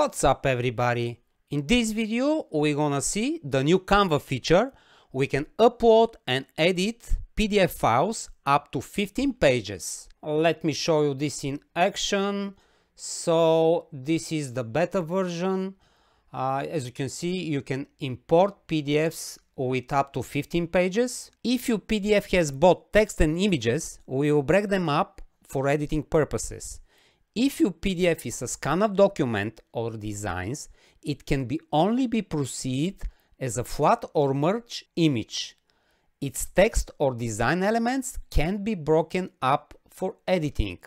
What's up everybody? In this video we're gonna see the new Canva feature. We can upload and edit PDF files up to 15 pages. Let me show you this in action. So this is the beta version. Uh, as you can see you can import PDFs with up to 15 pages. If your PDF has both text and images, we will break them up for editing purposes. If your PDF is a scan of document or designs, it can be only be perceived as a flat or merged image. Its text or design elements can be broken up for editing.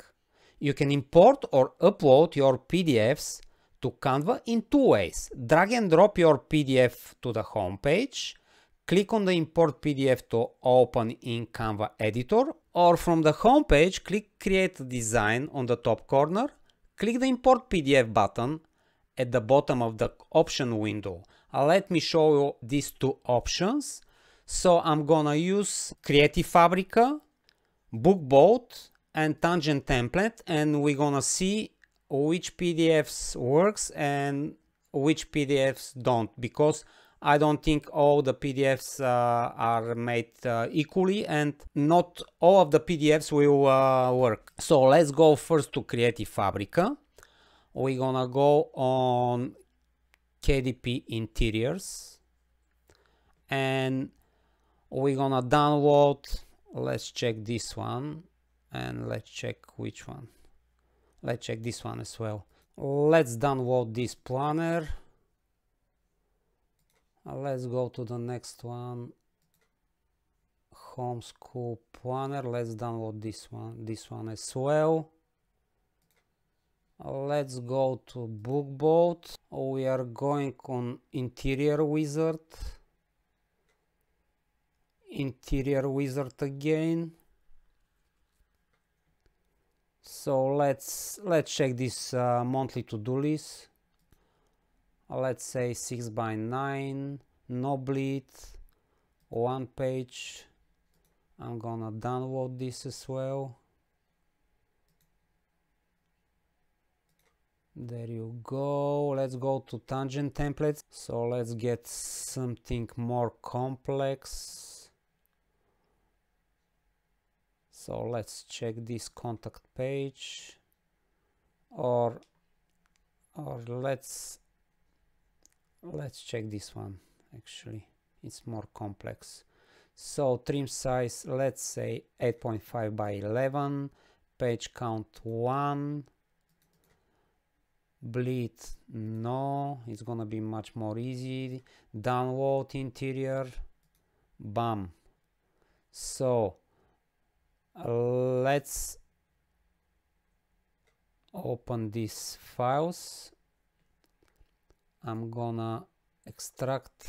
You can import or upload your PDFs to Canva in two ways. Drag and drop your PDF to the homepage Click on the import PDF to open in Canva editor or from the home page click create design on the top corner, click the import PDF button at the bottom of the option window. Uh, let me show you these two options. So I'm gonna use Creative Fabrica, BookBolt and Tangent Template and we're gonna see which PDFs works and which PDFs don't because I don't think all the PDFs uh, are made uh, equally and not all of the PDFs will uh, work. So let's go first to Creative Fabrica. We're gonna go on KDP Interiors and we're gonna download, let's check this one and let's check which one. Let's check this one as well. Let's download this planner uh, let's go to the next one homeschool planner let's download this one this one as well uh, let's go to bookboat we are going on interior wizard interior wizard again so let's let's check this uh, monthly to-do list let's say 6 by 9 no bleed one page I'm gonna download this as well there you go let's go to tangent templates so let's get something more complex so let's check this contact page or or let's let's check this one actually it's more complex so trim size let's say 8.5 by 11 page count 1 bleed no it's gonna be much more easy download interior bam so let's open these files I'm gonna extract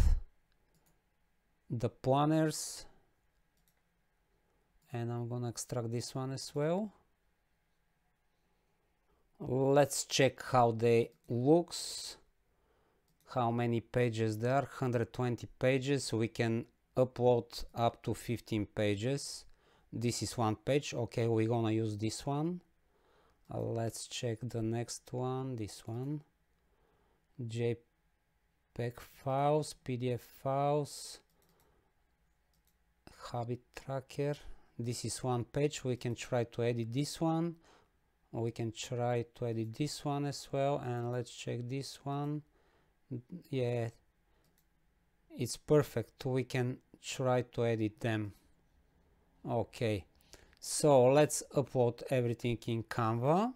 the planners and I'm gonna extract this one as well let's check how they looks how many pages there 120 pages we can upload up to 15 pages this is one page okay we're gonna use this one uh, let's check the next one this one JPEG files, PDF files, habit tracker. This is one page. We can try to edit this one. We can try to edit this one as well. And let's check this one. Yeah, it's perfect. We can try to edit them. Okay, so let's upload everything in Canva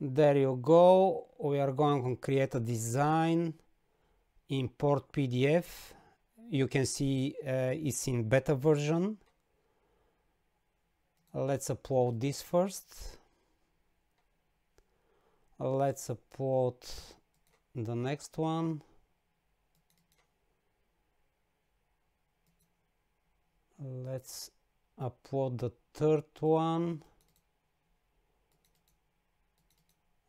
there you go we are going to create a design import pdf you can see uh, it's in beta version let's upload this first let's upload the next one let's upload the third one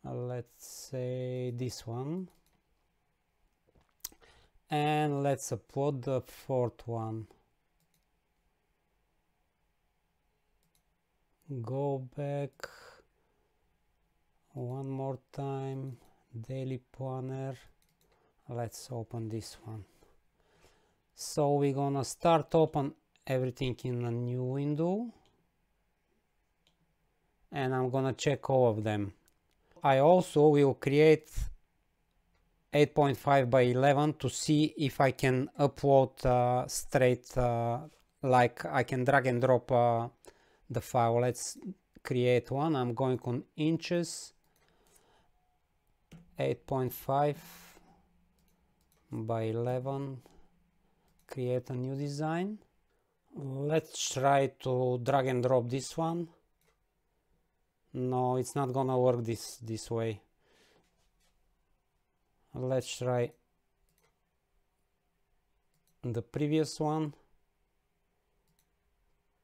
let's say this one and let's upload the fourth one go back one more time daily planner let's open this one so we're gonna start open everything in a new window and I'm gonna check all of them I also will create 8.5 by 11 to see if I can upload uh, straight uh, like I can drag and drop uh, the file let's create one I'm going on inches 8.5 by 11 create a new design let's try to drag and drop this one no it's not gonna work this this way let's try the previous one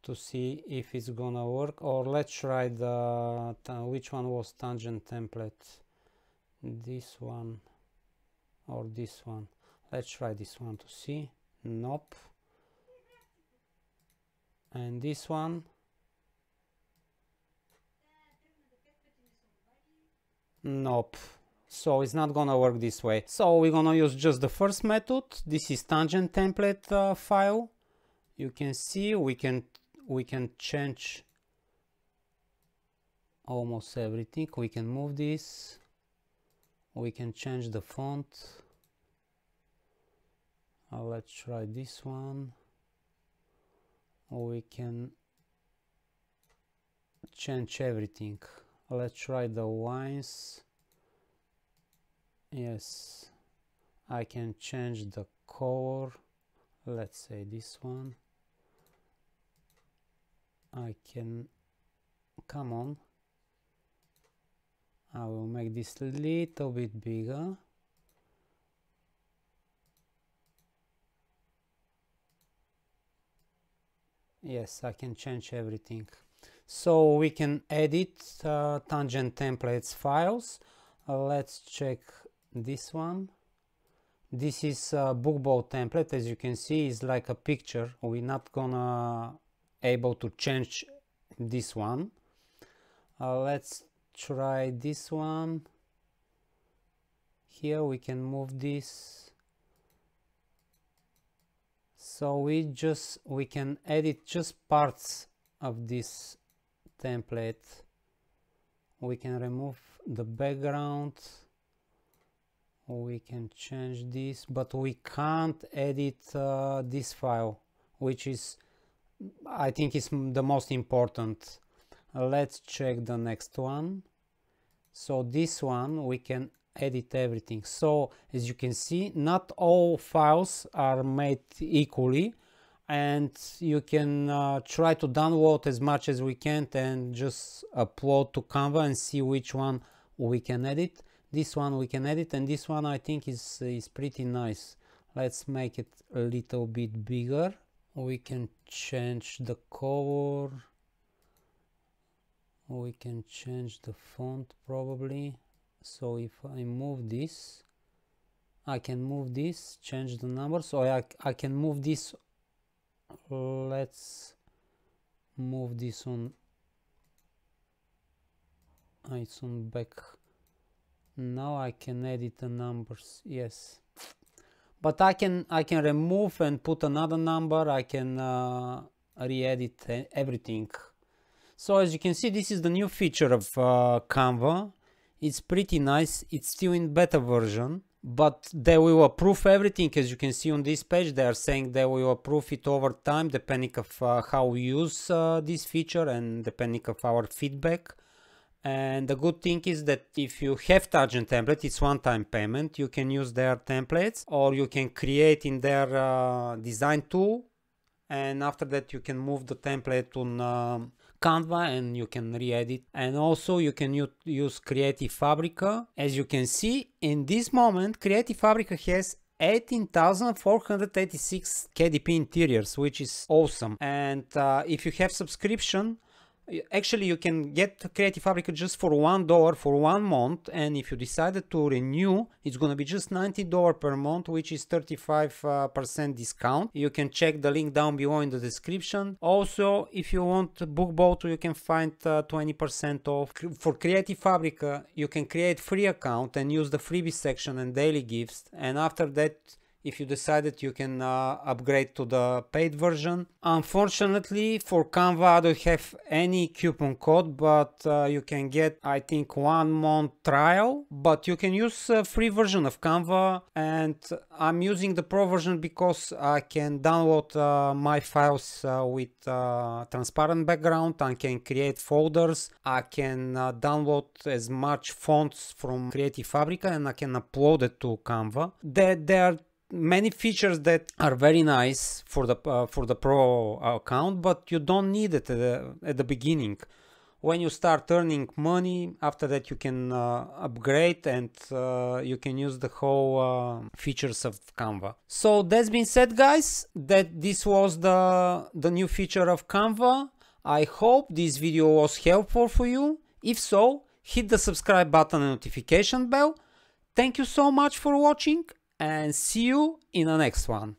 to see if it's gonna work or let's try the which one was tangent template this one or this one let's try this one to see nope and this one Nope. So it's not gonna work this way. So we're gonna use just the first method. This is tangent template uh, file. You can see we can we can change almost everything. We can move this. We can change the font. Uh, let's try this one. We can change everything let's try the lines yes I can change the color let's say this one I can come on I will make this little bit bigger yes I can change everything so we can edit uh, tangent templates files. Uh, let's check this one. This is a bookball template. As you can see, is like a picture. We're not gonna able to change this one. Uh, let's try this one. Here we can move this. So we just we can edit just parts of this template we can remove the background we can change this but we can't edit uh, this file which is I think is the most important let's check the next one so this one we can edit everything so as you can see not all files are made equally and you can uh, try to download as much as we can and just upload to Canva and see which one we can edit. This one we can edit and this one I think is, is pretty nice. Let's make it a little bit bigger. We can change the color. We can change the font probably. So if I move this, I can move this, change the number. So I, I can move this let's move this on it's on back now I can edit the numbers yes but I can I can remove and put another number I can uh, re-edit everything so as you can see this is the new feature of uh, Canva it's pretty nice it's still in beta version but they will approve everything as you can see on this page they are saying they will approve it over time depending of uh, how we use uh, this feature and depending of our feedback and the good thing is that if you have Targent template, it's one-time payment. You can use their templates or you can create in their uh, design tool and after that you can move the template on um, Canva and you can re-edit and also you can use Creative Fabrica as you can see in this moment Creative Fabrica has 18,486 KDP interiors, which is awesome. And uh, if you have subscription, actually you can get Creative Fabric just for one dollar for one month and if you decided to renew it's gonna be just 90 dollar per month which is 35 uh, percent discount you can check the link down below in the description also if you want Book BookBoto you can find uh, 20 percent off for Creative Fabric uh, you can create free account and use the freebie section and daily gifts and after that if you decided you can uh, upgrade to the paid version. Unfortunately for Canva I don't have any coupon code but uh, you can get I think one month trial but you can use a uh, free version of Canva and I'm using the pro version because I can download uh, my files uh, with uh, transparent background I can create folders I can download as much fonts from Creative Fabrica and I can upload it to Canva. There, there are many features that are very nice for the uh, for the pro uh, account but you don't need it at the, at the beginning when you start earning money after that you can uh, upgrade and uh, you can use the whole uh, features of canva so that's been said guys that this was the the new feature of canva i hope this video was helpful for you if so hit the subscribe button and notification bell thank you so much for watching and see you in the next one.